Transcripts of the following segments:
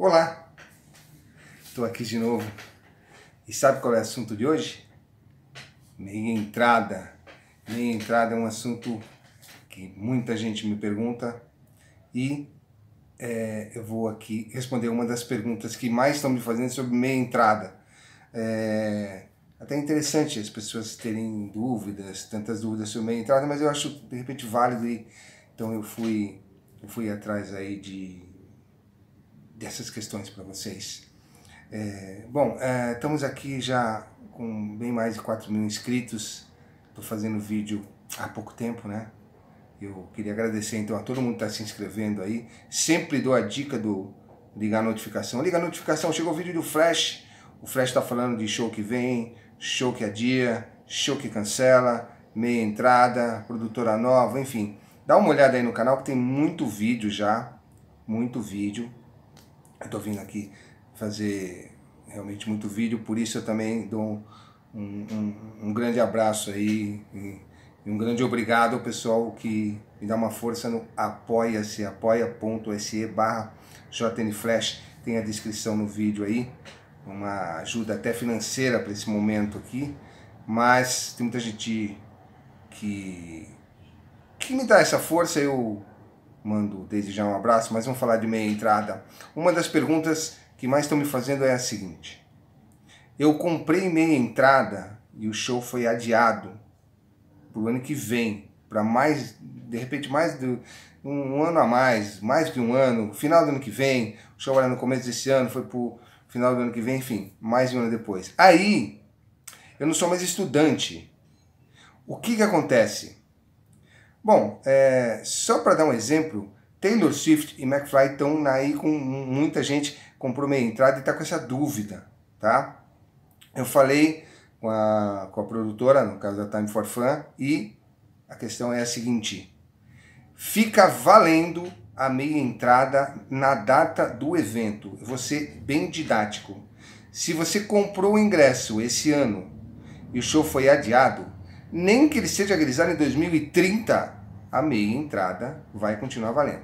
Olá, estou aqui de novo e sabe qual é o assunto de hoje? Meia entrada. Meia entrada é um assunto que muita gente me pergunta e é, eu vou aqui responder uma das perguntas que mais estão me fazendo sobre meia entrada. É até interessante as pessoas terem dúvidas, tantas dúvidas sobre meia entrada, mas eu acho de repente válido e então eu fui, eu fui atrás aí de dessas questões para vocês. É, bom, é, estamos aqui já com bem mais de 4 mil inscritos. Estou fazendo vídeo há pouco tempo, né? Eu queria agradecer então a todo mundo que está se inscrevendo aí. Sempre dou a dica do ligar a notificação. Liga a notificação, chegou o vídeo do Flash. O Flash está falando de show que vem, show que adia, show que cancela, meia entrada, produtora nova, enfim. Dá uma olhada aí no canal que tem muito vídeo já, muito vídeo eu tô vindo aqui fazer realmente muito vídeo, por isso eu também dou um, um, um grande abraço aí e, e, um grande obrigado ao pessoal que me dá uma força no apoia-se, apoia.se barra jnflash, tem a descrição no vídeo aí, uma ajuda até financeira para esse momento aqui, mas tem muita gente que, que me dá essa força, eu mando desde já um abraço, mas vamos falar de meia entrada. Uma das perguntas que mais estão me fazendo é a seguinte: eu comprei meia entrada e o show foi adiado para o ano que vem, para mais, de repente, mais de um ano a mais, mais de um ano, final do ano que vem, o show era no começo desse ano, foi para o final do ano que vem, enfim, mais de um ano depois. Aí, eu não sou mais estudante. O que, que acontece? Bom, é, só para dar um exemplo, Taylor Swift e McFly estão aí com muita gente comprou meia entrada e está com essa dúvida, tá? Eu falei com a, com a produtora, no caso da Time for Fun, e a questão é a seguinte: fica valendo a meia entrada na data do evento. Eu vou ser bem didático. Se você comprou o ingresso esse ano e o show foi adiado, nem que ele seja realizado em 2030, a meia entrada vai continuar valendo.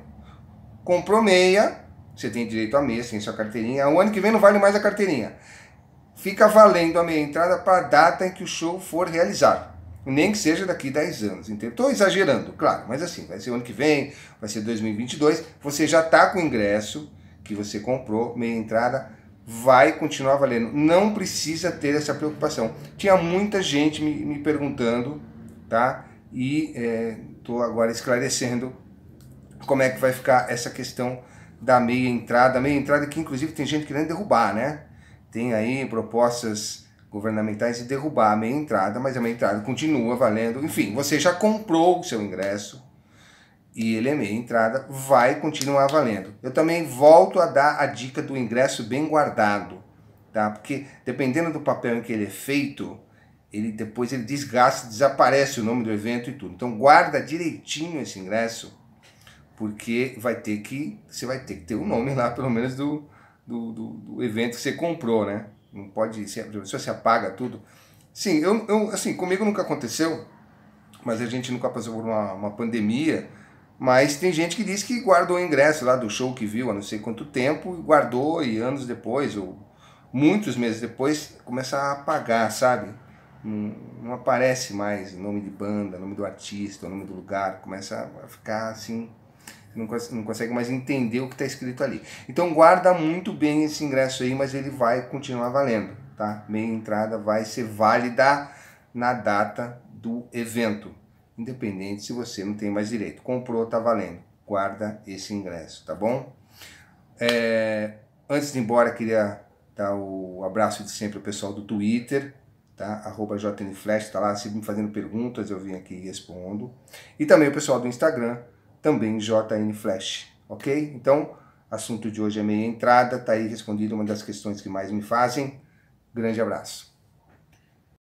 Comprou meia, você tem direito à meia, sem sua carteirinha. O ano que vem não vale mais a carteirinha. Fica valendo a meia entrada para a data em que o show for realizado. Nem que seja daqui 10 anos. Estou exagerando, claro, mas assim, vai ser o ano que vem, vai ser 2022. Você já está com o ingresso que você comprou, meia entrada, vai continuar valendo. Não precisa ter essa preocupação. Tinha muita gente me, me perguntando, tá? E é, estou agora esclarecendo como é que vai ficar essa questão da meia entrada, meia entrada que inclusive tem gente querendo derrubar, né? Tem aí propostas governamentais de derrubar a meia entrada, mas a meia entrada continua valendo. Enfim, você já comprou o seu ingresso e ele é meia entrada, vai continuar valendo. Eu também volto a dar a dica do ingresso bem guardado, tá? Porque dependendo do papel em que ele é feito, ele depois ele desgasta, desaparece o nome do evento e tudo. Então guarda direitinho esse ingresso, porque vai ter que você vai ter que ter o um nome lá pelo menos do, do, do, do, evento que você comprou, né? Não pode se você se apaga tudo. Sim, eu, eu assim comigo nunca aconteceu, mas a gente nunca passou por uma, uma pandemia. Mas tem gente que diz que guardou o ingresso lá do show que viu há não sei quanto tempo, guardou e anos depois, ou muitos meses depois, começa a apagar, sabe? não, aparece mais nome de banda, nome do artista, nome do lugar, começa a ficar assim, não, não consegue mais entender o que está escrito ali. Então guarda muito bem esse ingresso aí, mas ele vai continuar valendo, tá? Meia entrada vai ser válida na data do evento, independente se você não tem mais direito. Comprou, tá valendo. Guarda esse ingresso, tá bom? É, antes de ir embora, queria dar o abraço de sempre ao pessoal do Twitter, tá? Arroba JNFlash, tá lá sempre me fazendo perguntas, eu vim aqui e respondo. E também o pessoal do Instagram, também JNFlash, ok? Então, assunto de hoje é meia entrada, tá aí respondido uma das questões que mais me fazem. Grande abraço.